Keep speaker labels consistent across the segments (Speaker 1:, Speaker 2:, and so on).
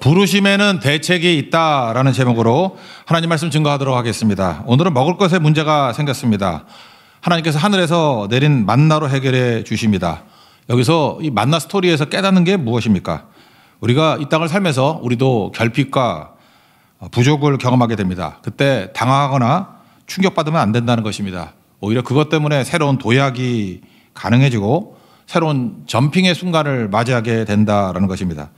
Speaker 1: 부르심에는 대책이 있다라는 제목으로 하나님 말씀 증거하도록 하겠습니다. 오늘은 먹을 것에 문제가 생겼습니다. 하나님께서 하늘에서 내린 만나로 해결해 주십니다. 여기서 이 만나 스토리에서 깨닫는 게 무엇입니까? 우리가 이 땅을 살면서 우리도 결핍과 부족을 경험하게 됩니다. 그때 당황하거나 충격받으면 안 된다는 것입니다. 오히려 그것 때문에 새로운 도약이 가능해지고 새로운 점핑의 순간을 맞이하게 된다라는 것입니다.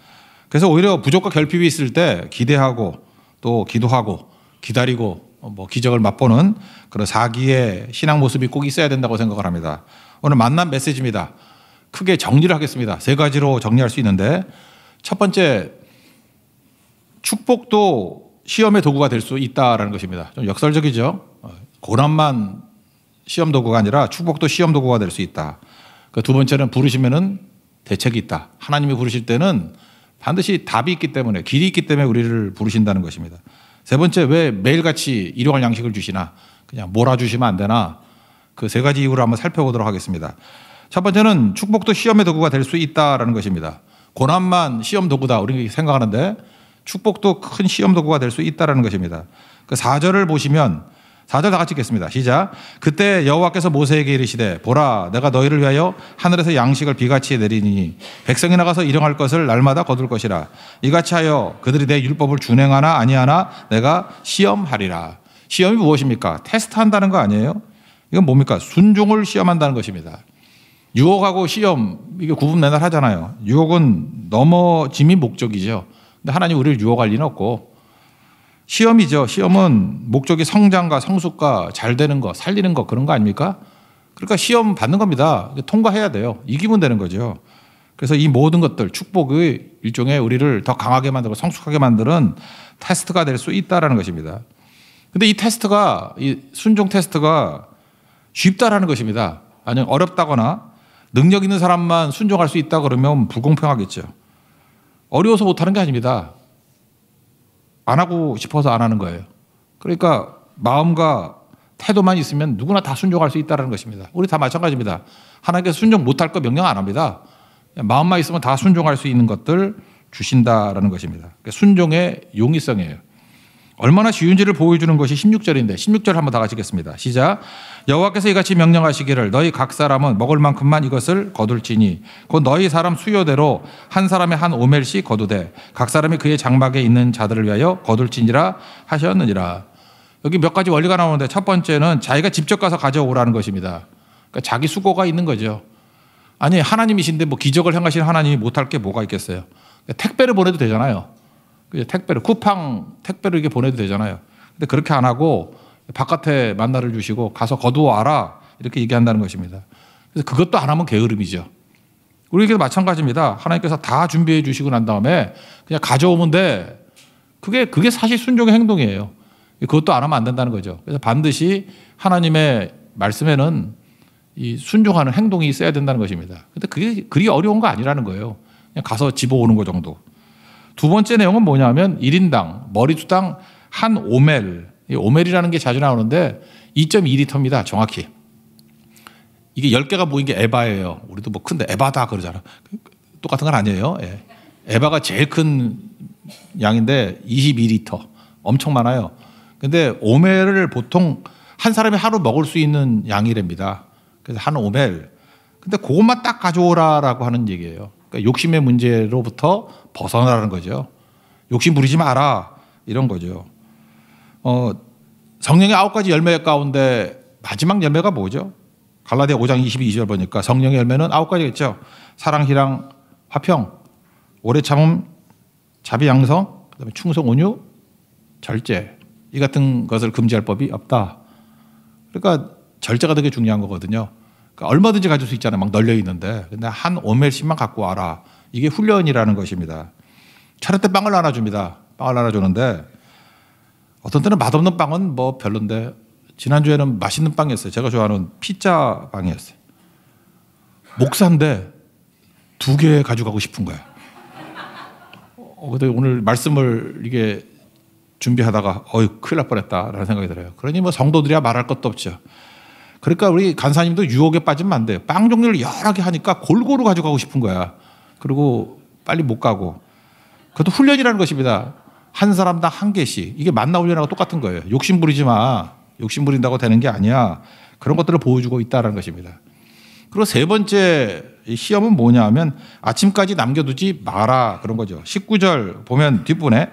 Speaker 1: 그래서 오히려 부족과 결핍이 있을 때 기대하고 또 기도하고 기다리고 뭐 기적을 맛보는 그런 사기의 신앙 모습이 꼭 있어야 된다고 생각을 합니다. 오늘 만난 메시지입니다. 크게 정리를 하겠습니다. 세 가지로 정리할 수 있는데 첫 번째 축복도 시험의 도구가 될 수 있다라는 것입니다. 좀 역설적이죠. 고난만 시험 도구가 아니라 축복도 시험 도구가 될 수 있다. 그 두 번째는 부르시면은 대책이 있다. 하나님이 부르실 때는 반드시 답이 있기 때문에 길이 있기 때문에 우리를 부르신다는 것입니다. 세 번째 왜 매일같이 일용할 양식을 주시나 그냥 몰아주시면 안 되나 그 세 가지 이유를 한번 살펴보도록 하겠습니다. 첫 번째는 축복도 시험의 도구가 될 수 있다라는 것입니다. 고난만 시험 도구다 우리가 생각하는데 축복도 큰 시험 도구가 될 수 있다라는 것입니다. 그 4절을 보시면 4절 다 같이 읽겠습니다. 시작. 그때 여호와께서 모세에게 이르시되 보라 내가 너희를 위하여 하늘에서 양식을 비같이 내리니 백성이 나가서 일용할 것을 날마다 거둘 것이라 이같이 하여 그들이 내 율법을 준행하나 아니하나 내가 시험하리라. 시험이 무엇입니까? 테스트한다는 거 아니에요? 이건 뭡니까? 순종을 시험한다는 것입니다. 유혹하고 시험 이게 구분 맨날 하잖아요. 유혹은 넘어짐이 목적이죠. 근데 하나님 우리를 유혹할 리는 없고 시험이죠. 시험은 목적이 성장과 성숙과 잘 되는 거, 살리는 거 그런 거 아닙니까? 그러니까 시험 받는 겁니다. 통과해야 돼요. 이기면 되는 거죠. 그래서 이 모든 것들 축복의 일종의 우리를 더 강하게 만들고 성숙하게 만드는 테스트가 될 수 있다라는 것입니다. 근데 이 테스트가 이 순종 테스트가 쉽다라는 것입니다. 아니 어렵다거나 능력 있는 사람만 순종할 수 있다 그러면 불공평하겠죠. 어려워서 못하는 게 아닙니다. 안 하고 싶어서 안 하는 거예요. 그러니까 마음과 태도만 있으면 누구나 다 순종할 수 있다는 것입니다. 우리 다 마찬가지입니다. 하나님께서 순종 못할 거 명령 안 합니다. 마음만 있으면 다 순종할 수 있는 것들 주신다라는 것입니다. 그러니까 순종의 용이성이에요. 얼마나 쉬운지를 보여주는 것이 16절인데 16절 한번 다 가시겠습니다. 시작. 여호와께서 이같이 명령하시기를 너희 각 사람은 먹을 만큼만 이것을 거둘지니 곧 너희 사람 수요대로 한 사람의 한 오멜씩 거두되 각 사람이 그의 장막에 있는 자들을 위하여 거둘지니라 하셨느니라. 여기 몇 가지 원리가 나오는데 첫 번째는 자기가 직접 가서 가져오라는 것입니다. 그러니까 자기 수고가 있는 거죠. 아니 하나님이신데 뭐 기적을 행하신 하나님이 못할 게 뭐가 있겠어요. 그러니까 택배를 보내도 되잖아요. 그 택배를 쿠팡 택배를 이렇게 보내도 되잖아요. 근데 그렇게 안 하고 바깥에 만나를 주시고 가서 거두어 와라 이렇게 얘기한다는 것입니다. 그래서 그것도 안 하면 게으름이죠. 우리에게도 마찬가지입니다. 하나님께서 다 준비해 주시고 난 다음에 그냥 가져오면 돼. 그게 그게 사실 순종의 행동이에요. 그것도 안 하면 안 된다는 거죠. 그래서 반드시 하나님의 말씀에는 이 순종하는 행동이 있어야 된다는 것입니다. 근데 그게 그리 어려운 거 아니라는 거예요. 그냥 가서 집어오는 거 정도. 두 번째 내용은 뭐냐면 1인당 머리수당한 오멜 오멜이라는 게 자주 나오는데 2.2리터입니다. 정확히. 이게 10개가 모인 게 에바예요. 우리도 뭐 큰데 에바다 그러잖아. 똑같은 건 아니에요. 예. 에바가 제일 큰 양인데 22리터. 엄청 많아요. 근데 오멜을 보통 한 사람이 하루 먹을 수 있는 양이랍니다. 그래서 한 오멜. 근데 그것만 딱 가져오라라고 하는 얘기예요. 그러니까 욕심의 문제로부터 벗어나라는 거죠. 욕심 부리지 마라 이런 거죠. 어, 성령의 아홉 가지 열매 가운데 마지막 열매가 뭐죠? 갈라디아 5장 22절 보니까 성령의 열매는 아홉 가지겠죠. 사랑, 희랑, 화평, 오래 참음, 자비, 양성, 그다음에 충성, 온유, 절제 이 같은 것을 금지할 법이 없다. 그러니까 절제가 되게 중요한 거거든요. 그러니까 얼마든지 가질 수 있잖아요. 막 널려 있는데. 근데 한오멜씩만 갖고 와라. 이게 훈련이라는 것입니다. 차례 때 빵을 나눠줍니다. 빵을 나눠주는데 어떤 때는 맛없는 빵은 뭐 별론데 지난주에는 맛있는 빵이었어요. 제가 좋아하는 피자 빵이었어요. 목사인데 두 개 가져가고 싶은 거예요. 어, 근데 오늘 말씀을 이게 준비하다가 어이 큰일 날 뻔했다라는 생각이 들어요. 그러니 뭐 성도들이야 말할 것도 없죠. 그러니까 우리 간사님도 유혹에 빠지면 안 돼요. 빵 종류를 여러 개 하니까 골고루 가져가고 싶은 거야. 그리고 빨리 못 가고. 그것도 훈련이라는 것입니다. 한 사람당 한 개씩. 이게 만나 훈련하고 똑같은 거예요. 욕심 부리지 마. 욕심 부린다고 되는 게 아니야. 그런 것들을 보여주고 있다는 것입니다. 그리고 세 번째 시험은 뭐냐 하면 아침까지 남겨두지 마라. 그런 거죠. 19절 보면 뒷부분에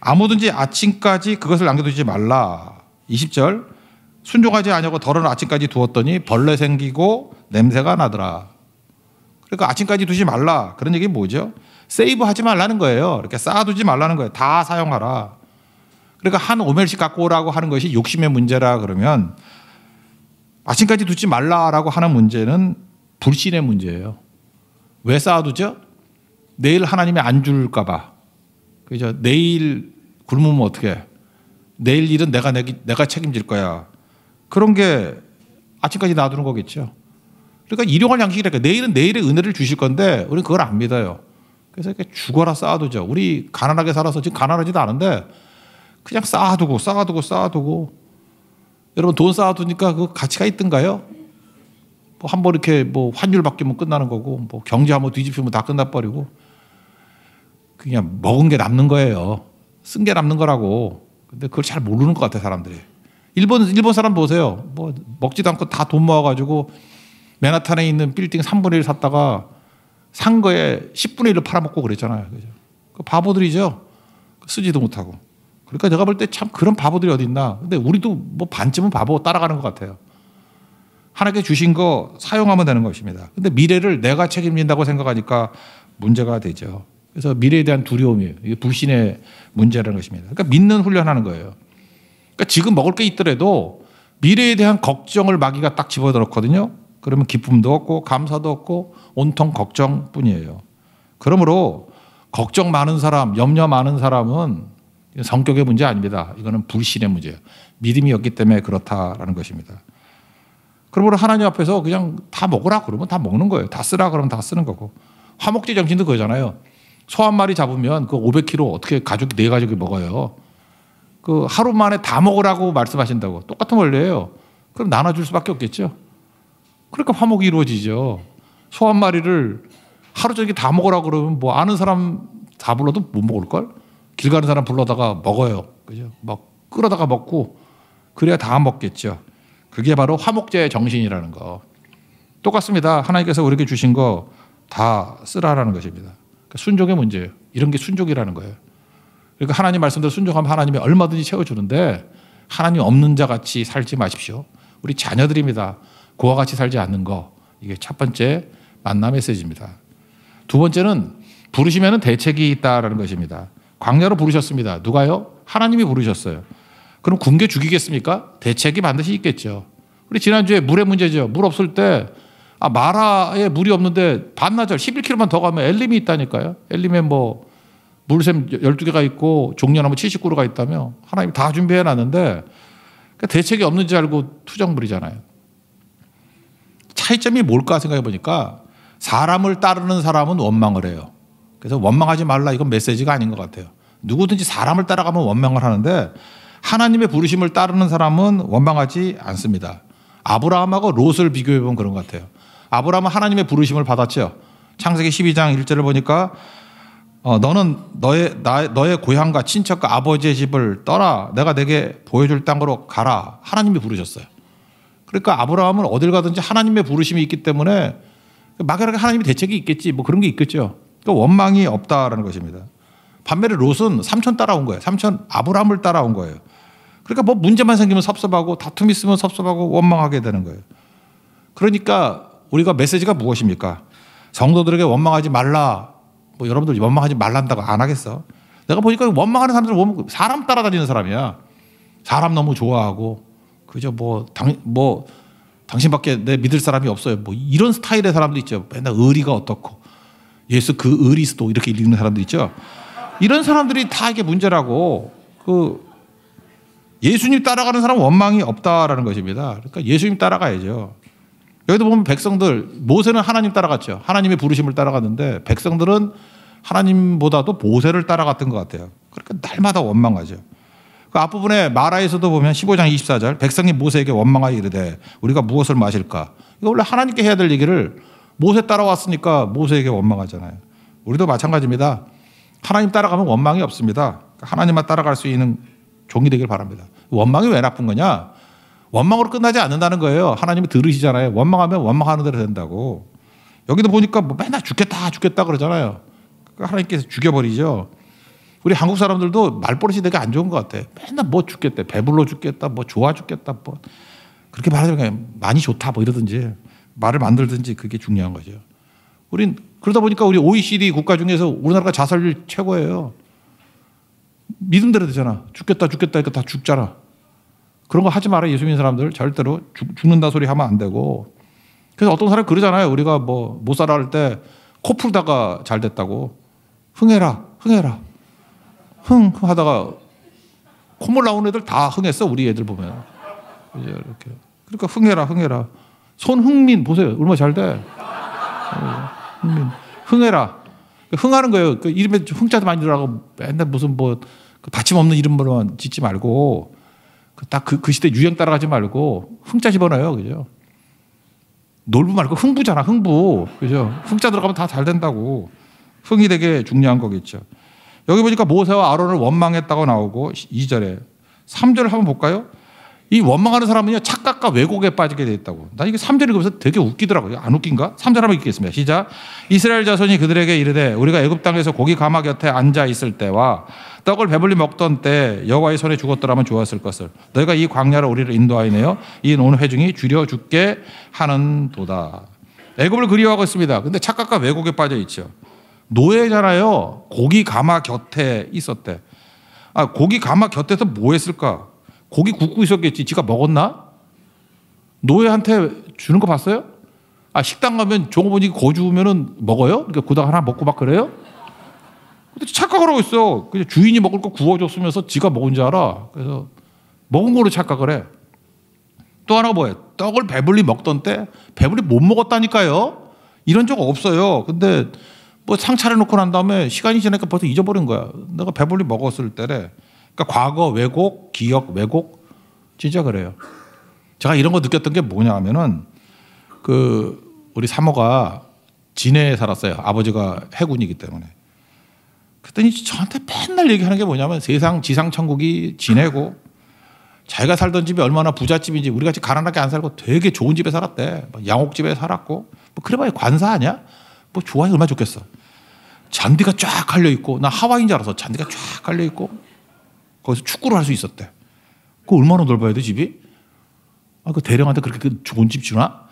Speaker 1: 아무든지 아침까지 그것을 남겨두지 말라. 20절 순종하지 아니하고 더러운 아침까지 두었더니 벌레 생기고 냄새가 나더라. 그러니까 아침까지 두지 말라. 그런 얘기 뭐죠? 세이브 하지 말라는 거예요. 이렇게 쌓아두지 말라는 거예요. 다 사용하라. 그러니까 한 오멜씩 갖고 오라고 하는 것이 욕심의 문제라 그러면 아침까지 두지 말라라고 하는 문제는 불신의 문제예요. 왜 쌓아두죠? 내일 하나님이 안 줄까봐. 그죠? 내일 굶으면 어떻게? 내일 일은 내가 내기, 내가 책임질 거야. 그런 게 아침까지 놔두는 거겠죠. 그러니까 일용할 양식이라니까 그러니까 내일은 내일의 은혜를 주실 건데 우리는 그걸 안 믿어요. 그래서 이렇게 죽어라 쌓아두죠. 우리 가난하게 살아서 지금 가난하지도 않은데 그냥 쌓아두고 쌓아두고 쌓아두고 여러분 돈 쌓아두니까 그 가치가 있던가요? 뭐 한 번 이렇게 뭐 환율 바뀌면 끝나는 거고 뭐 경제 한번 뒤집히면 다 끝나버리고 그냥 먹은 게 남는 거예요. 쓴 게 남는 거라고. 근데 그걸 잘 모르는 것 같아 사람들이. 일본 일본 사람 보세요. 뭐 먹지도 않고 다 돈 모아가지고 맨하탄에 있는 빌딩 3분의 1 샀다가 산 거에 10분의 1을 팔아먹고 그랬잖아요. 그죠? 그 바보들이죠. 그 쓰지도 못하고. 그러니까 내가볼 때 참 그런 바보들이 어디 있나. 근데 우리도 뭐 반쯤은 바보 따라가는 것 같아요. 하나님께 주신 거 사용하면 되는 것입니다. 근데 미래를 내가 책임진다고 생각하니까 문제가 되죠. 그래서 미래에 대한 두려움이 에요 불신의 문제라는 것입니다. 그러니까 믿는 훈련하는 거예요. 그러니까 지금 먹을 게 있더라도 미래에 대한 걱정을 마귀가 딱 집어들었거든요. 그러면 기쁨도 없고 감사도 없고 온통 걱정뿐이에요. 그러므로 걱정 많은 사람, 염려 많은 사람은 성격의 문제 아닙니다. 이거는 불신의 문제예요. 믿음이 없기 때문에 그렇다라는 것입니다. 그러므로 하나님 앞에서 그냥 다 먹으라 그러면 다 먹는 거예요. 다 쓰라 그러면 다 쓰는 거고. 화목제 정신도 그거잖아요. 소 한 마리 잡으면 그 500kg 어떻게 가족 네 가족이 먹어요. 그 하루 만에 다 먹으라고 말씀하신다고 똑같은 원리예요. 그럼 나눠줄 수밖에 없겠죠. 그러니까 화목이 이루어지죠. 소 한 마리를 하루 종일 다 먹으라고 그러면 뭐 아는 사람 다 불러도 못 먹을 걸. 길 가는 사람 불러다가 먹어요. 그죠? 막 끌어다가 먹고 그래야 다 먹겠죠. 그게 바로 화목제의 정신이라는 거. 똑같습니다. 하나님께서 우리에게 주신 거 다 쓰라라는 것입니다. 그러니까 순종의 문제예요. 이런 게 순종이라는 거예요. 그러니까 하나님 말씀대로 순종하면 하나님이 얼마든지 채워주는데 하나님 없는 자 같이 살지 마십시오. 우리 자녀들입니다. 그와 같이 살지 않는 거. 이게 첫 번째 만남 메시지입니다. 두 번째는 부르시면 대책이 있다라는 것입니다. 광야로 부르셨습니다. 누가요? 하나님이 부르셨어요. 그럼 군겨 죽이겠습니까? 대책이 반드시 있겠죠. 우리 지난주에 물의 문제죠. 물 없을 때, 아, 마라에 물이 없는데 반나절 11km만 더 가면 엘림이 있다니까요. 엘림에 뭐 물샘 12개가 있고 종려나무 79로가 있다며 하나님 다 준비해 놨는데 그러니까 대책이 없는지 알고 투정 부리잖아요. 차이점이 뭘까 생각해 보니까 사람을 따르는 사람은 원망을 해요. 그래서 원망하지 말라 이건 메시지가 아닌 것 같아요. 누구든지 사람을 따라가면 원망을 하는데 하나님의 부르심을 따르는 사람은 원망하지 않습니다. 아브라함하고 롯을 비교해 보면 그런 것 같아요. 아브라함은 하나님의 부르심을 받았죠. 창세기 12장 1절을 보니까 어, 너는 너의 나, 너의 고향과 친척과 아버지의 집을 떠라 내가 내게 보여줄 땅으로 가라 하나님이 부르셨어요. 그러니까 아브라함은 어딜 가든지 하나님의 부르심이 있기 때문에 막연하게 하나님이 대책이 있겠지 뭐 그런 게 있겠죠. 그러니까 원망이 없다라는 것입니다. 반면에 롯은 삼촌 따라온 거예요. 삼촌 아브라함을 따라온 거예요. 그러니까 뭐 문제만 생기면 섭섭하고 다툼이 있으면 섭섭하고 원망하게 되는 거예요. 그러니까 우리가 메시지가 무엇입니까? 성도들에게 원망하지 말라 뭐 여러분들 원망하지 말란다고 안 하겠어. 내가 보니까 원망하는 사람들 사람 따라다니는 사람이야. 사람 너무 좋아하고 그저 뭐당뭐 뭐 당신밖에 내 믿을 사람이 없어요. 뭐 이런 스타일의 사람도 있죠. 맨날 의리가 어떻고 예수 그 의리스도 이렇게 읽는 사람도 있죠. 이런 사람들이 다 이게 문제라고 그 예수님 따라가는 사람 원망이 없다라는 것입니다. 그러니까 예수님 따라가야죠. 여기도 보면 백성들 모세는 하나님 따라갔죠. 하나님의 부르심을 따라갔는데 백성들은 하나님보다도 모세를 따라갔던 것 같아요. 그러니까 날마다 원망하죠. 그 앞부분에 마라에서도 보면 15장 24절 백성이 모세에게 원망하여 이르되 우리가 무엇을 마실까? 이거 원래 하나님께 해야 될 얘기를 모세 따라왔으니까 모세에게 원망하잖아요. 우리도 마찬가지입니다. 하나님 따라가면 원망이 없습니다. 하나님만 따라갈 수 있는 종이 되길 바랍니다. 원망이 왜 나쁜 거냐? 원망으로 끝나지 않는다는 거예요. 하나님이 들으시잖아요. 원망하면 원망하는 대로 된다고. 여기도 보니까 뭐 맨날 죽겠다 죽겠다 그러잖아요. 그러니까 하나님께서 죽여버리죠. 우리 한국 사람들도 말버릇이 되게 안 좋은 것 같아. 맨날 뭐 죽겠대. 배불러 죽겠다. 뭐 좋아 죽겠다. 뭐 그렇게 말하자면 그냥 많이 좋다 뭐 이러든지 말을 만들든지 그게 중요한 거죠. 우린 그러다 보니까 우리 OECD 국가 중에서 우리나라가 자살률 최고예요. 믿음대로 되잖아. 죽겠다 죽겠다 하니다 죽잖아. 그런 거 하지 마라. 예수 믿는 사람들 절대로 죽, 는다 소리 하면 안 되고. 그래서 어떤 사람이 그러잖아요. 우리가 뭐 못 살아 할 때 코 풀다가 잘 됐다고. 흥해라, 흥해라. 흥, 흥 하다가 콧물 나오는 애들 다 흥했어. 우리 애들 보면. 이제 이렇게. 그러니까 흥해라, 흥해라. 손흥민 보세요. 얼마나 잘 돼. 어, 흥민. 흥해라. 그러니까 흥하는 거예요. 그 이름에 흥자도 많이 들어가고 맨날 무슨 뭐 그 받침 없는 이름으로만 짓지 말고 딱그 그, 그 시대 유행 따라가지 말고 흥자 집어넣어요. 그죠? 놀부 말고 흥부잖아. 흥부. 그죠? 흥자 들어가면 다 잘 된다고. 흥이 되게 중요한 거겠죠. 여기 보니까 모세와 아론을 원망했다고 나오고 2절에 3절을 한번 볼까요? 이 원망하는 사람은요, 착각과 왜곡에 빠지게 되 있다고. 나 이게 3절 읽으면서 되게 웃기더라고요. 안 웃긴가? 3절 한번 읽겠습니다. 시작. 이스라엘 자손이 그들에게 이르되 우리가 애굽 땅에서 고기 가마 곁에 앉아 있을 때와 떡을 배불리 먹던 때 여호와의 손에 죽었더라면 좋았을 것을 너희가 이 광야로 우리를 인도하이네요. 이온 회중이 줄여 죽게 하는도다. 애굽을 그리워하고 있습니다. 근데 착각과 왜곡에 빠져 있죠. 노예잖아요. 고기 가마 곁에 있었대. 아, 고기 가마 곁에서 뭐 했을까? 고기 굽고 있었겠지. 지가 먹었나? 노예한테 주는 거 봤어요? 아, 식당 가면 종업원이 거주면은 먹어요? 그러니까 고다 하나 먹고 막 그래요? 근데 착각을 하고 있어. 그냥 주인이 먹을 거 구워줬으면서 지가 먹은 줄 알아. 그래서 먹은 거로 착각을 해. 또 하나 뭐예요? 떡을 배불리 먹던 때 배불리 못 먹었다니까요. 이런 적 없어요. 근데 뭐 상차려 놓고 난 다음에 시간이 지나니까 벌써 잊어버린 거야. 내가 배불리 먹었을 때래 그러니까 과거 왜곡, 기억 왜곡, 진짜 그래요. 제가 이런 거 느꼈던 게 뭐냐 하면은 그 우리 사모가 진해에 살았어요. 아버지가 해군이기 때문에. 그랬더니 저한테 맨날 얘기하는 게 뭐냐면 세상 지상천국이 진해고 자기가 살던 집이 얼마나 부잣집인지 우리 같이 가난하게 안 살고 되게 좋은 집에 살았대. 뭐 양옥집에 살았고 뭐 그래봐야 관사 아니야? 뭐 좋아해 얼마나 좋겠어. 잔디가 쫙 깔려 있고 나 하와이인 줄 알아서 잔디가 쫙 깔려 있고 거기서 축구를 할 수 있었대. 그 얼마나 넓어야 돼, 집이? 아, 그 대령한테 그렇게 그 좋은 집 주나?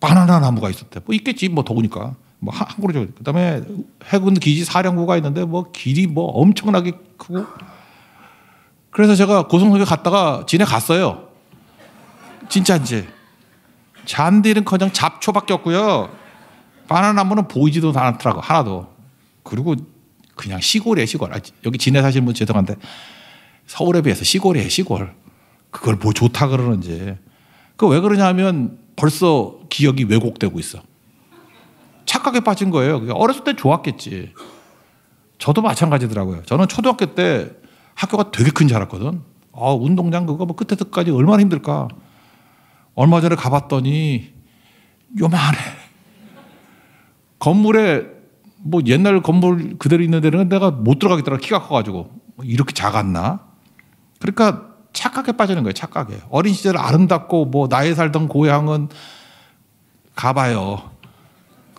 Speaker 1: 바나나 나무가 있었대. 뭐 있겠지, 뭐 더우니까. 뭐 한, 한 그루죠. 그 다음에 해군 기지 사령부가 있는데 뭐 길이 뭐 엄청나게 크고. 그래서 제가 고성석에 갔다가 진해 갔어요. 진짜인지. 잔디는 커녕 잡초밖에 없고요. 바나나 나무는 보이지도 않더라고, 하나도. 그리고 그냥 시골에 시골. 아, 여기 진해 사시는 분 죄송한데 서울에 비해서 시골이에요, 시골. 그걸 뭐 좋다 그러는지. 그 왜 그러냐면 벌써 기억이 왜곡되고 있어. 착각에 빠진 거예요. 어렸을 때 좋았겠지. 저도 마찬가지더라고요. 저는 초등학교 때 학교가 되게 큰 줄 알았거든. 아, 운동장 그거 뭐 끝에서 끝까지 얼마나 힘들까. 얼마 전에 가봤더니 요만해. 건물에 뭐 옛날 건물 그대로 있는 데는 내가 못 들어가겠더라. 키가 커가지고. 뭐 이렇게 작았나? 그러니까 착각에 빠지는 거예요. 착각에. 어린 시절 아름답고 뭐 나의 살던 고향은 가봐요.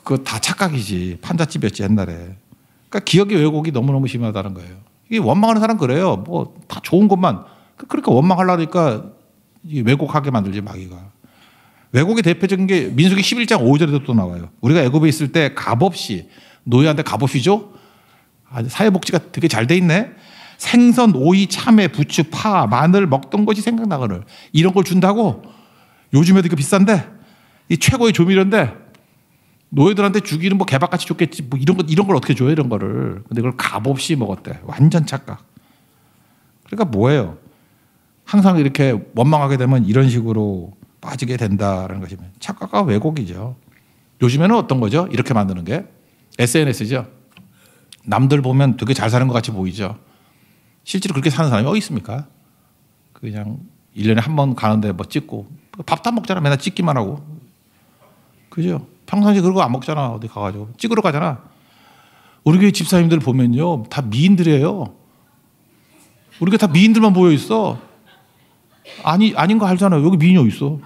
Speaker 1: 그거 다 착각이지. 판잣집이었지 옛날에. 그러니까 기억의 왜곡이 너무너무 심하다는 거예요. 이게 원망하는 사람 그래요. 뭐 다 좋은 것만. 그, 그러니까 원망하려니까 왜곡하게 만들지 마귀가. 왜곡의 대표적인 게민수이 11장 5절에도 또 나와요. 우리가 애굽에 있을 때 값없이 노예한테 값없이 죠 아, 사회복지가 되게 잘 돼 있네. 생선, 오이, 참외, 부추, 파, 마늘 먹던 것이 생각나거를 이런 걸 준다고 요즘에도 그 비싼데 이 최고의 조미료인데 노예들한테 주기는 뭐개밥같이 줬겠지 뭐 이런 것 이런 걸 어떻게 줘요 이런 거를 근데 그걸 값없이 먹었대 완전 착각 그러니까 뭐예요 항상 이렇게 원망하게 되면 이런 식으로 빠지게 된다라는 것이면 착각과 왜곡이죠 요즘에는 어떤 거죠 이렇게 만드는 게 SNS죠 남들 보면 되게 잘 사는 것 같이 보이죠 실제로 그렇게 사는 사람이 어디 있습니까? 그 그냥 1년에 한 번 가는데 뭐 찍고 밥도 안 먹잖아. 맨날 찍기만 하고. 그죠? 평상시에 그런 거 안 먹잖아. 어디 가가지고. 찍으러 가잖아. 우리 교회 집사님들 보면요. 다 미인들이에요. 우리 교회 다 미인들만 보여 있어. 아니, 아닌 거 알잖아. 요 여기 미인이 어디 있어.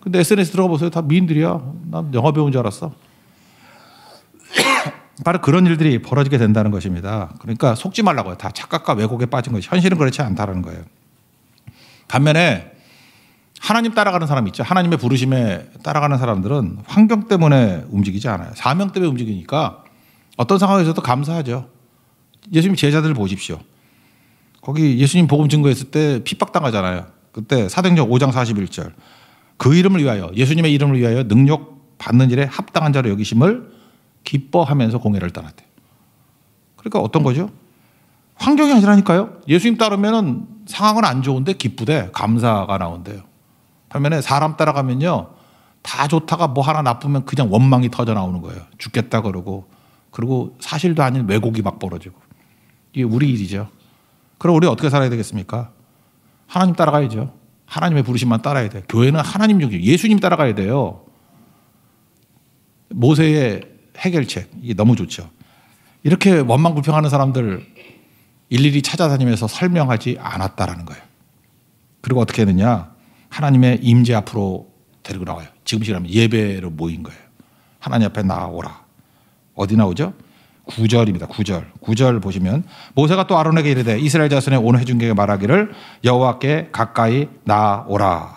Speaker 1: 근데 SNS 들어가 보세요. 다 미인들이야. 난 영화 배운줄 알았어. 바로 그런 일들이 벌어지게 된다는 것입니다. 그러니까 속지 말라고요. 다 착각과 왜곡에 빠진 것이 현실은 그렇지 않다라는 거예요. 반면에 하나님 따라가는 사람 있죠. 하나님의 부르심에 따라가는 사람들은 환경 때문에 움직이지 않아요. 사명 때문에 움직이니까 어떤 상황에서도 감사하죠. 예수님 제자들 보십시오. 거기 예수님 복음 증거했을 때 핍박당하잖아요. 그때 사도행전 5장 41절. 그 이름을 위하여 예수님의 이름을 위하여 능력 받는 일에 합당한 자로 여기심을 기뻐하면서 공회를 떠랐대 그러니까 어떤 거죠? 환경이 아니라니까요. 예수님 따르면은 상황은 안 좋은데 기쁘대. 감사가 나온대요. 반면에 사람 따라가면요. 다 좋다가 뭐 하나 나쁘면 그냥 원망이 터져 나오는 거예요. 죽겠다 그러고 그리고 사실도 아닌 왜곡이 막 벌어지고 이게 우리 일이죠. 그럼 우리 어떻게 살아야 되겠습니까? 하나님 따라가야죠. 하나님의 부르심만 따라야 돼. 교회는 하나님 중심, 예수님 따라가야 돼요. 모세의 해결책. 이게 너무 좋죠. 이렇게 원망 불평하는 사람들 일일이 찾아다니면서 설명하지 않았다라는 거예요. 그리고 어떻게 했느냐? 하나님의 임재 앞으로 데리고 나와요. 지금 시간에 예배로 모인 거예요. 하나님 앞에 나오라. 어디 나오죠? 9절입니다. 9절. 9절 보시면 모세가 또 아론에게 이르되 이스라엘 자손의 온 회중에게 말하기를 여호와께 가까이 나오라.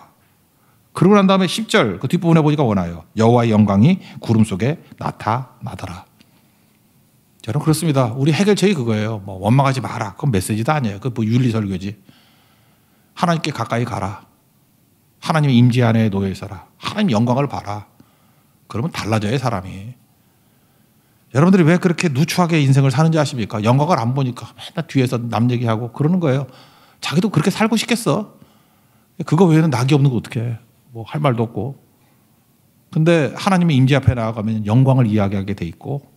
Speaker 1: 그러고 난 다음에 10절 그 뒷부분에 보니까 원하여 여호와의 영광이 구름 속에 나타나더라. 저는 그렇습니다. 우리 해결책이 그거예요. 뭐 원망하지 마라. 그건 메시지도 아니에요. 그 뭐 윤리설교지. 하나님께 가까이 가라. 하나님 임재 안에 놓여 있어라. 하나님 영광을 봐라. 그러면 달라져요, 사람이. 여러분들이 왜 그렇게 누추하게 인생을 사는지 아십니까? 영광을 안 보니까 맨날 뒤에서 남 얘기하고 그러는 거예요. 자기도 그렇게 살고 싶겠어. 그거 외에는 낙이 없는 거 어떻게 해. 뭐할 말도 없고. 근데 하나님의 임재 앞에 나아가면 영광을 이야기하게 돼 있고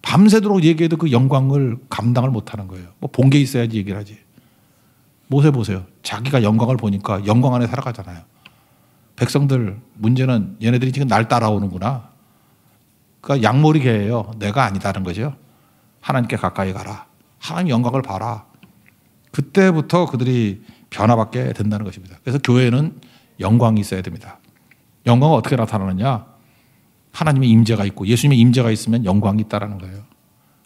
Speaker 1: 밤새도록 얘기해도 그 영광을 감당을 못하는 거예요. 뭐 본 게 있어야지 얘기를 하지. 모세 보세요. 자기가 영광을 보니까 영광 안에 살아가잖아요. 백성들 문제는 얘네들이 지금 날 따라오는구나. 그러니까 양머리 개예요. 내가 아니다는 거죠. 하나님께 가까이 가라. 하나님 영광을 봐라. 그때부터 그들이 변화받게 된다는 것입니다. 그래서 교회는 영광이 있어야 됩니다. 영광은 어떻게 나타나느냐? 하나님의 임재가 있고 예수님의 임재가 있으면 영광이 있다라는 거예요.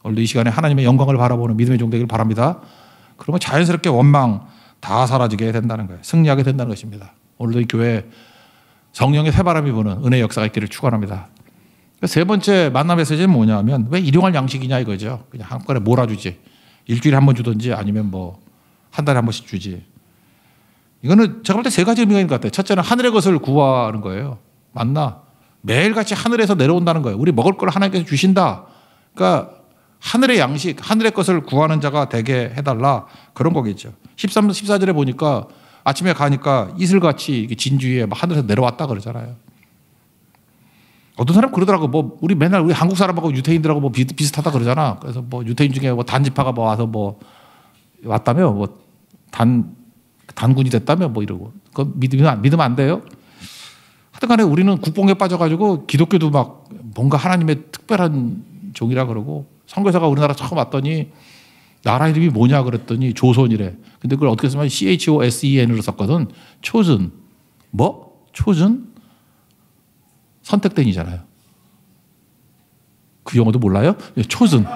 Speaker 1: 오늘 도이 시간에 하나님의 영광을 바라보는 믿음의 종되기를 바랍니다. 그러면 자연스럽게 원망 다 사라지게 된다는 거예요. 승리하게 된다는 것입니다. 오늘도 이 교회 성령의 새바람이 부는 은혜 역사가 있기를 축원합니다. 세 번째 만남 메시지는 뭐냐면 왜 일용할 양식이냐 이거죠. 그냥 한꺼번에 몰아주지. 일주일에 한 번 주든지 아니면 뭐 한 달에 한 번씩 주지. 이거는 제가 볼 때 세 가지 의미가 있는 것 같아요. 첫째는 하늘의 것을 구하는 거예요. 만나 매일같이 하늘에서 내려온다는 거예요. 우리 먹을 걸 하나님께서 주신다. 그러니까 하늘의 양식, 하늘의 것을 구하는 자가 되게 해달라. 그런 거겠죠. 13, 14절에 보니까 아침에 가니까 이슬같이 진주에 하늘에서 내려왔다 그러잖아요. 어떤 사람 그러더라고. 뭐, 우리 맨날 우리 한국 사람하고 유태인들하고 뭐 비, 비슷하다 그러잖아. 그래서 뭐 유태인 중에 뭐 단지파가 뭐 와서 뭐 왔다며 뭐 단, 단군이 됐다며 뭐 이러고 그 믿으면 믿으면 안 돼요. 하여튼간에 우리는 국뽕에 빠져가지고 기독교도 막 뭔가 하나님의 특별한 종이라 그러고 선교사가 우리나라 처음 왔더니 나라 이름이 뭐냐 그랬더니 조선이래. 근데 그걸 어떻게 쓰면 C H O S E N으로 썼거든. 초준 뭐 초준 선택된이잖아요. 그 영어도 몰라요? 예, 초준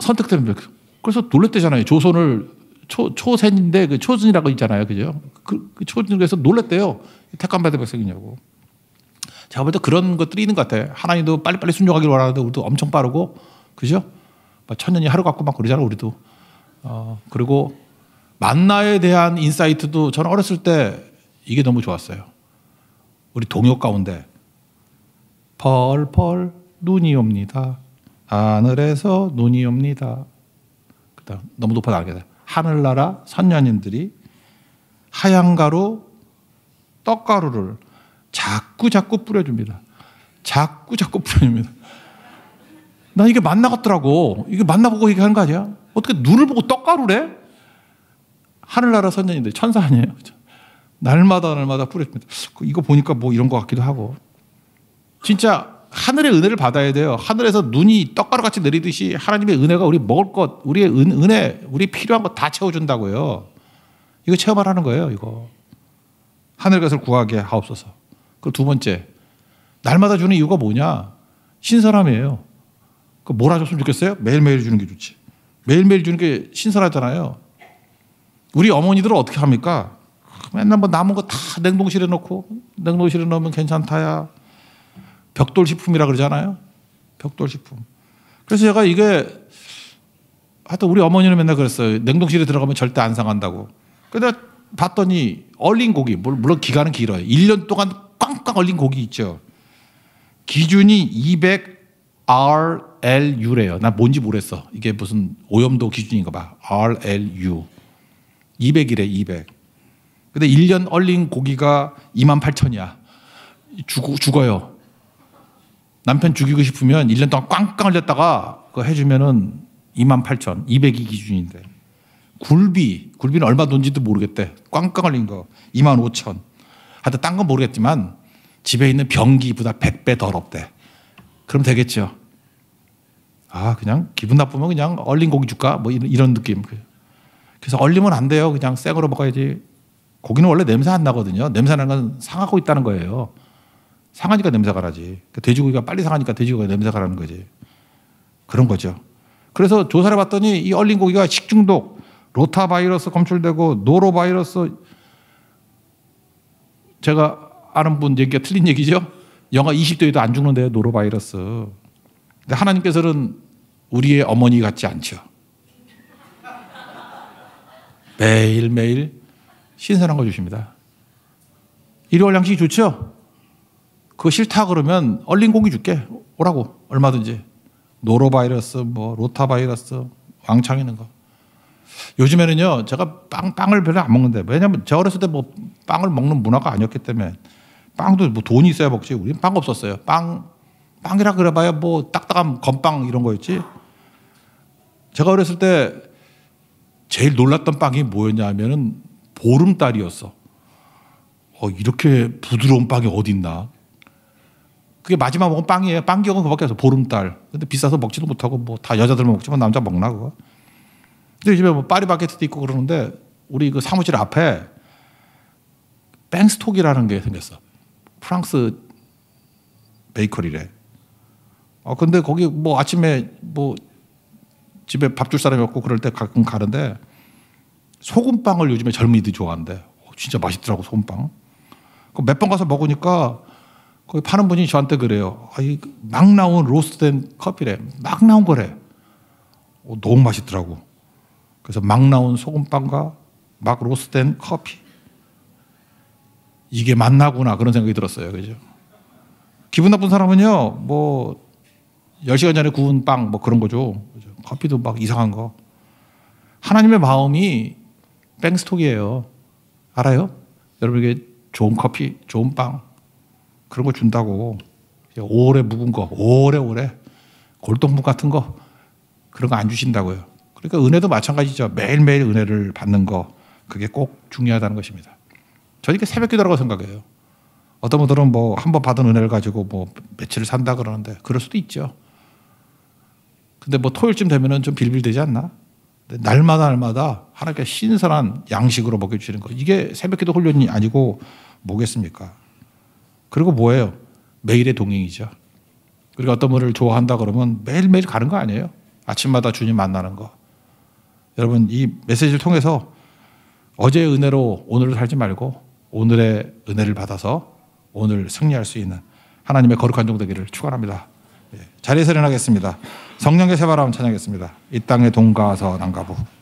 Speaker 1: 선택된 그, 그래서 놀랬대잖아요. 조선을 초, 초센인데 그 초순이라고 있잖아요. 그죠? 그, 그 초순에서 놀랬대요. 택감받은 백성이냐고. 제가 볼 때 그런 것들이 있는 것 같아요. 하나님도 빨리빨리 순종하기를 원하는데 우리도 엄청 빠르고, 그죠? 막 천년이 하루 같고 막 그러잖아, 우리도. 어, 그리고 만나에 대한 인사이트도 저는 어렸을 때 이게 너무 좋았어요. 우리 동요 가운데 펄펄 눈이 옵니다. 하늘에서 눈이 옵니다. 그다음 너무 높아 나 날개다. 하늘나라 선녀님들이 하얀가루 떡가루를 자꾸 자꾸 뿌려줍니다. 자꾸 자꾸 뿌려줍니다. 나 이게 만나갔더라고. 이게 만나보고 얘기하는 거 아니야? 어떻게 눈을 보고 떡가루래? 하늘나라 선녀인데 천사 아니에요. 날마다 날마다 뿌려줍니다. 이거 보니까 뭐 이런 것 같기도 하고. 진짜 하늘의 은혜를 받아야 돼요. 하늘에서 눈이 떡가루 같이 내리듯이 하나님의 은혜가 우리 먹을 것, 우리의 은, 은혜, 우리 필요한 것 다 채워준다고요. 이거 체험하라는 거예요, 이거. 하늘 것을 구하게 하옵소서. 그 두 번째, 날마다 주는 이유가 뭐냐? 신선함이에요. 그 뭐라 줬으면 좋겠어요? 매일매일 주는 게 좋지. 매일매일 주는 게 신선하잖아요. 우리 어머니들은 어떻게 합니까? 맨날 뭐 남은 거 다 냉동실에 넣고, 냉동실에 넣으면 괜찮다야. 벽돌 식품이라 그러잖아요. 벽돌 식품. 그래서 제가 이게 하여튼 우리 어머니는 맨날 그랬어요. 냉동실에 들어가면 절대 안 상한다고. 근데 봤더니 얼린 고기, 물론 기간은 길어요. 1년 동안 꽝꽝 얼린 고기 있죠. 기준이 200 RLU래요. 나 뭔지 모르겠어. 이게 무슨 오염도 기준인가 봐. RLU. 200이래, 200. 근데 1년 얼린 고기가 2만 8천이야. 죽, 어요 남편 죽이고 싶으면 1년 동안 꽝꽝 흘렸다가 그거 해주면은 2 8 0 200이 기준인데. 굴비, 굴비는 얼마 돈지도 모르겠대. 꽝꽝 흘린 거. 25,000. 하여튼 딴 건 모르겠지만 집에 있는 변기보다 100배 더럽대. 그럼 되겠죠. 아, 그냥 기분 나쁘면 그냥 얼린 고기 줄까? 뭐 이런, 이런 느낌. 그래서 얼리면 안 돼요. 그냥 생으로 먹어야지. 고기는 원래 냄새 안 나거든요. 냄새 나는 건 상하고 있다는 거예요. 상하니까 냄새 가라지. 그러니까 돼지고기가 빨리 상하니까 돼지고기가 냄새 가라는 거지. 그런 거죠. 그래서 조사를 봤더니 이 얼린 고기가 식중독, 로타바이러스 검출되고 노로바이러스 제가 아는 분 얘기가 틀린 얘기죠. 영하 20도에도 안 죽는데 노로바이러스. 근데 하나님께서는 우리의 어머니 같지 않죠. 매일매일 신선한 거 주십니다. 일요일 양식 좋죠? 그거 싫다 그러면 얼린 공기 줄게. 오라고. 얼마든지. 노로바이러스, 뭐, 로타바이러스, 왕창 있는 거. 요즘에는요, 제가 빵, 빵을 별로 안 먹는데. 왜냐면 제가 어렸을 때 뭐, 빵을 먹는 문화가 아니었기 때문에. 빵도 뭐 돈이 있어야 먹지. 우리는 빵 없었어요. 빵, 빵이라 그래봐야 뭐, 딱딱한 건빵 이런 거였지. 제가 어렸을 때 제일 놀랐던 빵이 뭐였냐면은 보름달이었어. 어, 이렇게 부드러운 빵이 어딨나. 그게 마지막 먹은 빵이에요. 빵격은 그밖에 없어. 보름달. 근데 비싸서 먹지도 못하고 뭐 다 여자들만 먹지만 남자 먹나 그거. 근데 요즘에뭐 파리바게트도 있고 그러는데 우리 그 사무실 앞에 뺑스톡이라는 게 생겼어. 프랑스 베이커리래. 어 근데 거기 뭐 아침에 뭐 집에 밥 줄 사람이 없고 그럴 때 가끔 가는데 소금빵을 요즘에 젊은이들이 좋아한대. 어, 진짜 맛있더라고 소금빵. 몇 번 가서 먹으니까 거기 파는 분이 저한테 그래요. 아이 막 나온 로스트된 커피래. 막 나온 거래. 어, 너무 맛있더라고. 그래서 막 나온 소금빵과 막 로스트된 커피. 이게 맞나구나 그런 생각이 들었어요. 그죠? 기분 나쁜 사람은요. 뭐 10시간 전에 구운 빵 뭐 그런 거죠. 그죠? 커피도 막 이상한 거. 하나님의 마음이 뺑스톡이에요. 알아요? 여러분에게 좋은 커피, 좋은 빵, 그런 거 준다고 오래 묵은 거 오래오래 골동품 같은 거 그런 거 안 주신다고요. 그러니까 은혜도 마찬가지죠. 매일매일 은혜를 받는 거 그게 꼭 중요하다는 것입니다. 저렇게 새벽 기도라고 생각해요. 어떤 분들은 뭐 한 번 받은 은혜를 가지고 뭐 며칠을 산다 그러는데 그럴 수도 있죠. 근데 뭐 토요일쯤 되면은 좀 빌빌되지 않나? 날마다 날마다 하나님께 신선한 양식으로 먹여주시는 거. 이게 새벽 기도 훈련이 아니고 뭐겠습니까? 그리고 뭐예요? 매일의 동행이죠. 그리고 그러니까 어떤 분을 좋아한다 그러면 매일매일 가는 거 아니에요? 아침마다 주님 만나는 거. 여러분 이 메시지를 통해서 어제의 은혜로 오늘을 살지 말고 오늘의 은혜를 받아서 오늘 승리할 수 있는 하나님의 거룩한 종 되기를 축원합니다. 예, 자리에서 일어나겠습니다. 성령의 세바람 찬양했습니다. 이 땅의 동가서 난가부.